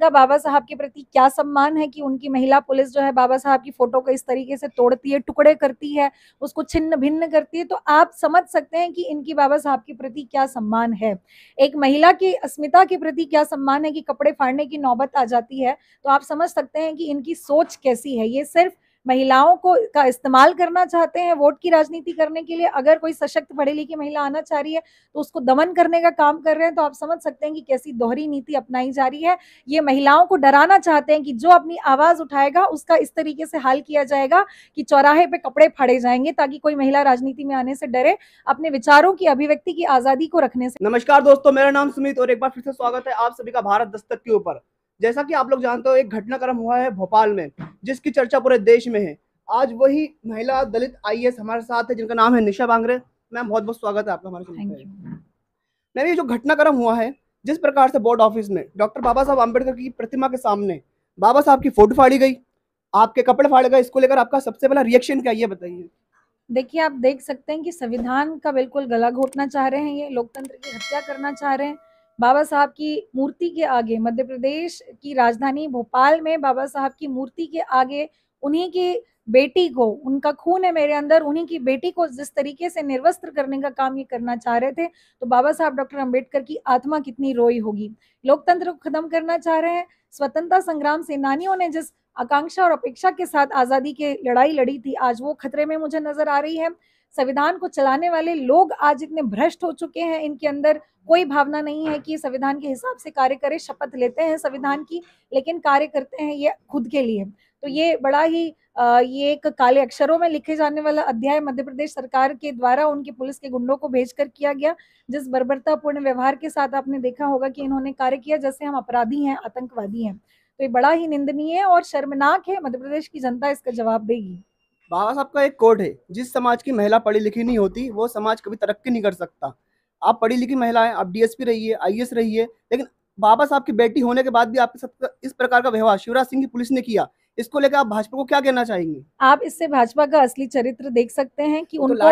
का बाबा साहब के प्रति क्या सम्मान है कि उनकी महिला पुलिस जो है बाबा साहब की फोटो को इस तरीके से तोड़ती है टुकड़े करती है उसको छिन्न भिन्न करती है तो आप समझ सकते हैं कि इनकी बाबा साहब के प्रति क्या सम्मान है एक महिला की अस्मिता के प्रति क्या सम्मान है कि कपड़े फाड़ने की नौबत आ जाती है तो आप समझ सकते हैं कि इनकी सोच कैसी है ये सिर्फ महिलाओं को का इस्तेमाल करना चाहते हैं वोट की राजनीति करने के लिए अगर कोई सशक्त पढ़ी लिखी महिला आना चाह रही है तो उसको दमन करने का काम कर रहे हैं तो आप समझ सकते हैं कि कैसी दोहरी नीति अपनाई जा रही है ये महिलाओं को डराना चाहते हैं कि जो अपनी आवाज उठाएगा उसका इस तरीके से हाल किया जाएगा कि चौराहे पे कपड़े फाड़े जाएंगे ताकि कोई महिला राजनीति में आने से डरे अपने विचारों की अभिव्यक्ति की आजादी को रखने से नमस्कार दोस्तों मेरा नाम सुमित और एक बार फिर से स्वागत है आप सभी का भारत दस्तक के ऊपर जैसा कि आप लोग जानते हो एक घटनाक्रम हुआ है भोपाल में जिसकी चर्चा पूरे देश में है आज वही महिला दलित आई हमारे साथ है जिनका नाम है निशा बांगरे मैम बहुत बहुत स्वागत है आपका हमारे मैम ये जो घटनाक्रम हुआ है जिस प्रकार से बोर्ड ऑफिस में डॉक्टर बाबा साहब आम्बेडकर की प्रतिमा के सामने बाबा साहब की फोटो फाड़ी गई आपके कपड़े फाड़े गए इसको लेकर आपका सबसे पहला रिएक्शन क्या ये बताइए देखिए आप देख सकते हैं कि संविधान का बिल्कुल गला घोटना चाह रहे हैं ये लोकतंत्र की हत्या करना चाह रहे हैं बाबा साहब की मूर्ति के आगे मध्य प्रदेश की राजधानी भोपाल में बाबा साहब की मूर्ति के आगे उन्हीं की बेटी को उनका खून है मेरे अंदर उन्हीं की बेटी को जिस तरीके से निर्वस्त्र करने का काम ये करना चाह रहे थे तो बाबा साहब डॉक्टर अंबेडकर की आत्मा कितनी रोई होगी लोकतंत्र को खत्म करना चाह रहे हैं स्वतंत्रता संग्राम सेनानियों ने जिस आकांक्षा और अपेक्षा के साथ आज़ादी की लड़ाई लड़ी थी आज वो खतरे में मुझे नजर आ रही है संविधान को चलाने वाले लोग आज इतने भ्रष्ट हो चुके हैं इनके अंदर कोई भावना नहीं है कि संविधान के हिसाब से कार्य करें शपथ लेते हैं संविधान की लेकिन कार्य करते हैं ये खुद के लिए तो ये बड़ा ही आ, ये एक काले अक्षरों में लिखे जाने वाला अध्याय मध्य प्रदेश सरकार के द्वारा उनकी पुलिस के गुंडों को भेजकर किया गया जिस बर्बरतापूर्ण व्यवहार के साथ आपने देखा होगा कि इन्होंने कार्य किया जैसे हम अपराधी हैं आतंकवादी हैं तो ये बड़ा ही निंदनीय और शर्मनाक है मध्य प्रदेश की जनता इसका जवाब देगी बाबा साहब का एक कोट है जिस समाज की महिला पढ़ी लिखी नहीं होती वो समाज कभी तरक्की नहीं कर सकता आप पढ़ी लिखी महिला है आप डीएसपी रहिए रही रहिए लेकिन बाबा साहब की बेटी होने के बाद भी आपके साथ इस प्रकार का व्यवहार शिवराज सिंह की पुलिस ने किया इसको लेकर आप भाजपा को क्या कहना चाहेंगे आप इससे भाजपा का असली चरित्र देख सकते हैं कि तो उनको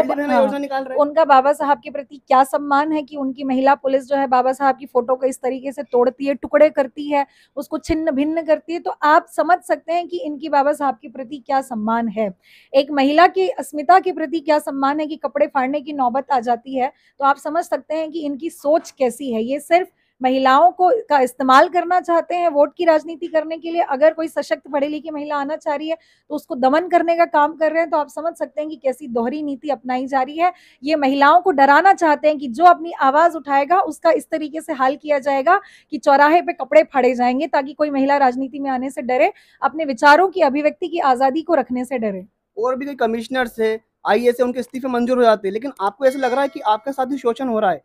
तो निकाल रहे उनका बाबा साहब के प्रति क्या सम्मान है कि उनकी महिला पुलिस जो है बाबा साहब की फोटो को इस तरीके से तोड़ती है टुकड़े करती है उसको छिन्न भिन्न करती है तो आप समझ सकते हैं कि इनकी बाबा साहब के प्रति क्या सम्मान है एक महिला की अस्मिता के प्रति क्या सम्मान है कि कपड़े फाड़ने की नौबत आ जाती है तो आप समझ सकते हैं कि इनकी सोच कैसी है ये सिर्फ महिलाओं को का इस्तेमाल करना चाहते हैं वोट की राजनीति करने के लिए अगर कोई सशक्त पढ़े लिखी महिला आना चाह रही है तो उसको दमन करने का काम कर रहे हैं तो आप समझ सकते हैं कि कैसी दोहरी नीति अपनाई जा रही है ये महिलाओं को डराना चाहते हैं कि जो अपनी आवाज उठाएगा उसका इस तरीके से हाल किया जाएगा कि चौराहे पे कपड़े फाड़े जाएंगे ताकि कोई महिला राजनीति में आने से डरे अपने विचारों की अभिव्यक्ति की आजादी को रखने से डरे और भी कई कमिश्नर्स है आई उनके इस्तीफे मंजूर हो जाते हैं लेकिन आपको ऐसा लग रहा है कि आपके साथ ही शोषण हो रहा है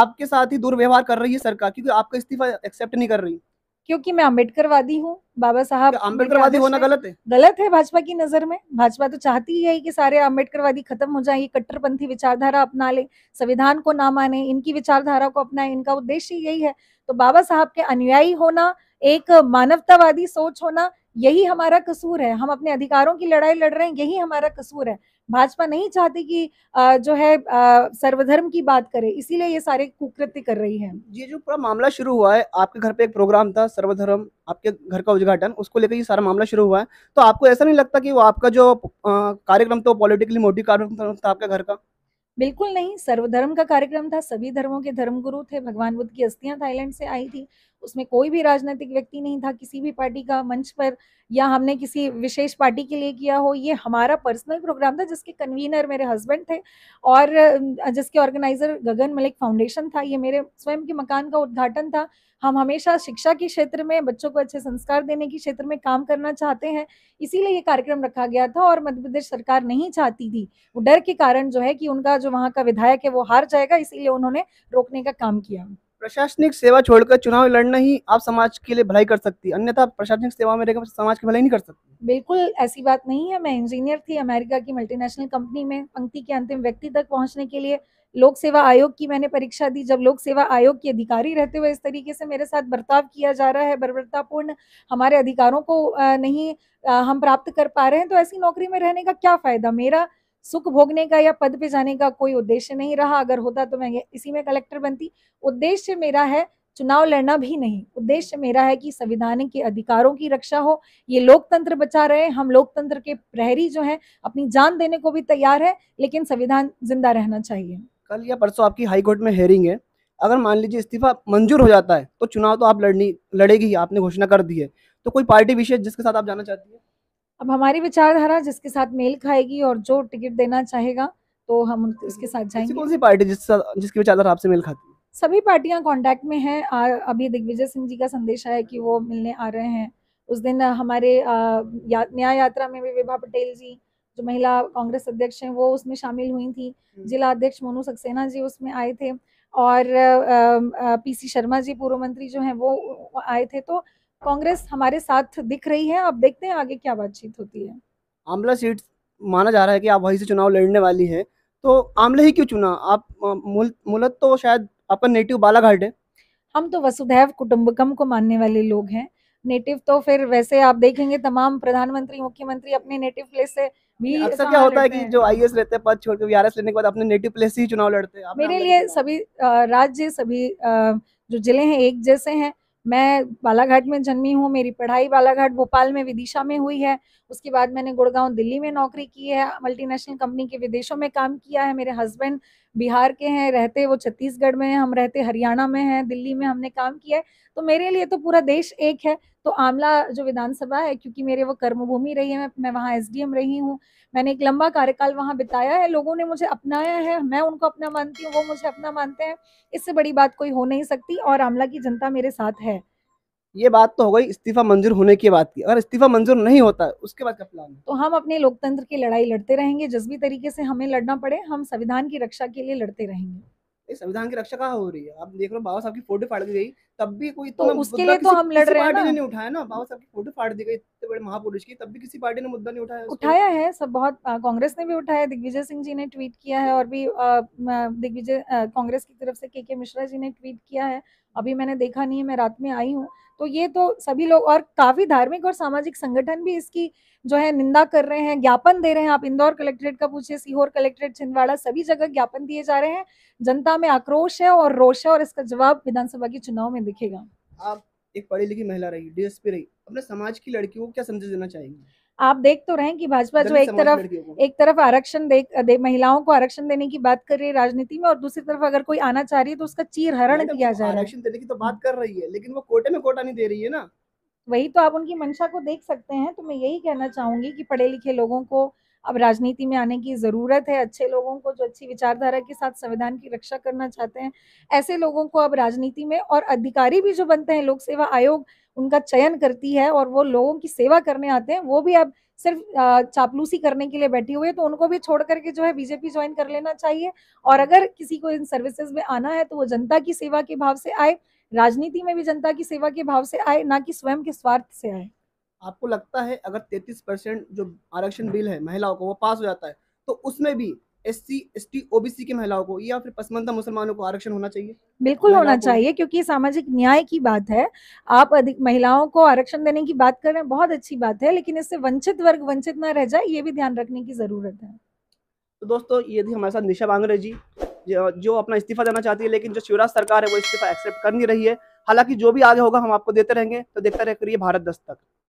आपके साथ ही दुर्व्यवहार कर रही है सरकार क्योंकि तो आपका इस्तीफा एक्सेप्ट नहीं कर रही क्योंकि मैं अम्बेडकरवादी हूँ बाबा साहब तो अम्बेडकरवादी होना गलत है गलत है भाजपा की नजर में भाजपा तो चाहती ही है कि सारे अम्बेडकरवादी खत्म हो जाए ये कट्टरपंथी विचारधारा अपना ले संविधान को ना माने इनकी विचारधारा को अपनाए इनका उद्देश्य यही है तो बाबा साहब के अनुयायी होना एक मानवतावादी सोच होना यही हमारा कसूर है हम अपने अधिकारों की लड़ाई लड़ रहे हैं यही हमारा कसूर है भाजपा नहीं चाहती कि जो है सर्वधर्म की बात करे इसीलिए ये सारे कुकृत्य कर रही है ये जो पूरा मामला शुरू हुआ है आपके घर पे एक प्रोग्राम था सर्वधर्म आपके घर का उद्घाटन उसको लेकर ये सारा मामला शुरू हुआ है तो आपको ऐसा नहीं लगता कि वो आपका जो कार्यक्रम तो पॉलिटिकली मोटिव कार्यक्रम था आपके घर का बिल्कुल नहीं सर्वधर्म का कार्यक्रम था सभी धर्मों के धर्मगुरु थे भगवान बुद्ध की अस्थियां थाईलैंड से आई थी उसमें कोई भी राजनीतिक व्यक्ति नहीं था किसी भी पार्टी का मंच पर या हमने किसी विशेष पार्टी के लिए किया हो ये हमारा पर्सनल प्रोग्राम था जिसके कन्वीनर मेरे हस्बैंड थे और जिसके ऑर्गेनाइजर गगन मलिक फाउंडेशन था ये मेरे स्वयं के मकान का उद्घाटन था हम हमेशा शिक्षा के क्षेत्र में बच्चों को अच्छे संस्कार देने के क्षेत्र में काम करना चाहते हैं इसीलिए ये कार्यक्रम रखा गया था और मध्य प्रदेश सरकार नहीं चाहती थी वो डर के कारण जो है कि उनका जो वहाँ का विधायक है वो हार जाएगा इसीलिए उन्होंने रोकने का काम किया प्रशासनिक सेवा छोड़कर चुनाव लड़ना ही आप समाज के लिए भलाई कर सकती अन्यथा प्रशासनिक सेवा में रहकर समाज की भलाई नहीं कर सकती बिल्कुल ऐसी बात नहीं है मैं इंजीनियर थी अमेरिका की मल्टीनेशनल कंपनी में पंक्ति के अंतिम व्यक्ति तक पहुंचने के लिए लोक सेवा आयोग की मैंने परीक्षा दी जब लोक सेवा आयोग के अधिकारी रहते हुए इस तरीके से मेरे साथ बर्ताव किया जा रहा है बर्बरतापूर्ण हमारे अधिकारों को नहीं हम प्राप्त कर पा रहे हैं तो ऐसी नौकरी में रहने का क्या फ़ायदा मेरा सुख भोगने का या पद पे जाने का कोई उद्देश्य नहीं रहा अगर होता तो मैं इसी में कलेक्टर बनती उद्देश्य मेरा है चुनाव लड़ना भी नहीं उद्देश्य मेरा है कि संविधान के अधिकारों की रक्षा हो ये लोकतंत्र बचा रहे हम लोकतंत्र के प्रहरी जो हैं अपनी जान देने को भी तैयार है लेकिन संविधान जिंदा रहना चाहिए कल या परसों आपकी हाईकोर्ट में हेयरिंग है अगर मान लीजिए इस्तीफा मंजूर हो जाता है तो चुनाव तो आप लड़नी लड़ेगी आपने घोषणा कर दी है तो कोई पार्टी विशेष जिसके साथ आप जाना चाहती है अब हमारी विचारधारा जिसके साथ मेल खाएगी और जो टिकट देना चाहेगा तो हम उसके हम्म। साथ जाएंगे कौन सी पार्टी जिस जिसकी विचारधारा आपसे मेल खाती है सभी पार्टियां कांटेक्ट में हैं अभी दिग्विजय सिंह जी का संदेश आया कि वो मिलने आ रहे हैं उस दिन हमारे या, न्याय यात्रा में भी विभा पटेल जी जो महिला कांग्रेस अध्यक्ष हैं वो उसमें शामिल हुई थी हम्म। जिला अध्यक्ष मोनू सक्सेना जी उसमें आए थे और पीसी शर्मा जी पूर्व मंत्री जो हैं वो आए थे तो कांग्रेस हमारे साथ दिख रही है अब देखते हैं आगे क्या बातचीत होती है आमला सीट माना जा रहा है कि आप वहीं से चुनाव लड़ने वाली हैं तो आमला ही क्यों चुना आप मूलत तो शायद अपन नेटिव बालाघाट है हम तो वसुधैव कुटुम्बकम को मानने वाले लोग हैं नेटिव तो फिर वैसे आप देखेंगे तमाम प्रधानमंत्री मुख्यमंत्री अपने नेटिव प्लेस से भी अक्सर क्या होता है कि जो आई रहते हैं पद छोड़कर बीआरएस लेने के बाद अपने नेटिव प्लेस से ही चुनाव लड़ते हैं मेरे लिए सभी राज्य सभी जो जिले हैं एक जैसे हैं मैं बालाघाट में जन्मी हूँ मेरी पढ़ाई बालाघाट भोपाल में विदिशा में हुई है उसके बाद मैंने गुड़गांव दिल्ली में नौकरी की है मल्टीनेशनल कंपनी के विदेशों में काम किया है मेरे हस्बैंड बिहार के हैं रहते वो छत्तीसगढ़ में हैं हम रहते हरियाणा में हैं दिल्ली में हमने काम किया है तो मेरे लिए तो पूरा देश एक है तो आमला जो विधानसभा है क्योंकि मेरे वो कर्मभूमि रही है मैं मैं वहाँ एस रही हूँ मैंने एक लंबा कार्यकाल वहाँ बिताया है लोगों ने मुझे अपनाया है मैं उनको अपना मानती हूँ वो मुझे अपना मानते हैं इससे बड़ी बात कोई हो नहीं सकती और आमला की जनता मेरे साथ है ये बात तो हो गई इस्तीफा मंजूर होने की बात की अगर इस्तीफा मंजूर नहीं होता उसके बाद क्या प्लान तो हम अपने लोकतंत्र की लड़ाई लड़ते रहेंगे जिस भी तरीके से हमें लड़ना पड़े हम संविधान की रक्षा के लिए लड़ते रहेंगे ये संविधान की रक्षा कहाँ हो रही है आप देख लो बाबा साहब की फोटो फाड़ दी गई तब भी कोई तो, उसके लिए तो हम लड़ रहे हैं नहीं उठाया ना बाबा साहब की फोटो फाड़ दी गई इतने बड़े महापुरुष की तब भी किसी पार्टी ने मुद्दा नहीं उठाया उठाया है सब बहुत कांग्रेस ने भी उठाया दिग्विजय सिंह जी ने ट्वीट किया है अच्छा। और भी दिग्विजय कांग्रेस की तरफ से के के मिश्रा जी ने ट्वीट किया है अभी मैंने देखा नहीं है मैं रात में आई हूँ तो ये तो सभी लोग और काफी धार्मिक और सामाजिक संगठन भी इसकी जो है निंदा कर रहे हैं ज्ञापन दे रहे हैं आप इंदौर कलेक्ट्रेट का पूछिए सीहोर कलेक्ट्रेट छिंदवाड़ा सभी जगह ज्ञापन दिए जा रहे हैं जनता में आक्रोश है और रोष है और इसका जवाब विधानसभा के चुनाव में दिखेगा आप एक पढ़ी लिखी महिला रही डीएसपी रही अपने समाज की लड़कियों को क्या संदेश देना चाहेंगे आप देख तो रहे हैं कि भाजपा जो एक तरफ एक तरफ आरक्षण दे, दे महिलाओं को आरक्षण देने की बात कर रही है राजनीति में और दूसरी तरफ अगर कोई आना चाह रही है तो उसका चीर हरण तो किया जाए आरक्षण देने की तो बात कर रही है लेकिन वो कोटे में कोटा नहीं दे रही है ना वही तो आप उनकी मंशा को देख सकते हैं तो मैं यही कहना चाहूंगी कि पढ़े लिखे लोगों को अब राजनीति में आने की ज़रूरत है अच्छे लोगों को जो अच्छी विचारधारा के साथ संविधान की रक्षा करना चाहते हैं ऐसे लोगों को अब राजनीति में और अधिकारी भी जो बनते हैं लोक सेवा आयोग उनका चयन करती है और वो लोगों की सेवा करने आते हैं वो भी अब सिर्फ चापलूसी करने के लिए बैठी हुई है तो उनको भी छोड़ करके जो है बीजेपी ज्वाइन कर लेना चाहिए और अगर किसी को इन सर्विसेज में आना है तो वो जनता की सेवा के भाव से आए राजनीति में भी जनता की सेवा के भाव से आए ना कि स्वयं के स्वार्थ से आए आपको लगता है अगर तैतीस परसेंट जो आरक्षण बिल है महिलाओं को वो पास हो जाता है तो उसमें भी S C S T OBC की महिलाओं को या फिर पसमंदा मुसलमानों को आरक्षण होना चाहिए बिल्कुल होना चाहिए क्योंकि सामाजिक न्याय की बात है आप अधिक महिलाओं को आरक्षण देने की बात कर रहे हैं बहुत अच्छी बात है लेकिन इससे वंचित वर्ग वंचित ना रह जाए ये भी ध्यान रखने की जरूरत है तो दोस्तों ये थी हमारे साथ निशा बांगरे जी जो अपना इस्तीफा देना चाहती है लेकिन जो शिवराज सरकार है वो इस्तीफा एक्सेप्ट कर नहीं रही है हालांकि जो भी आगे होगा हम आपको देते रहेंगे तो देखते रहिए भारत दस्तक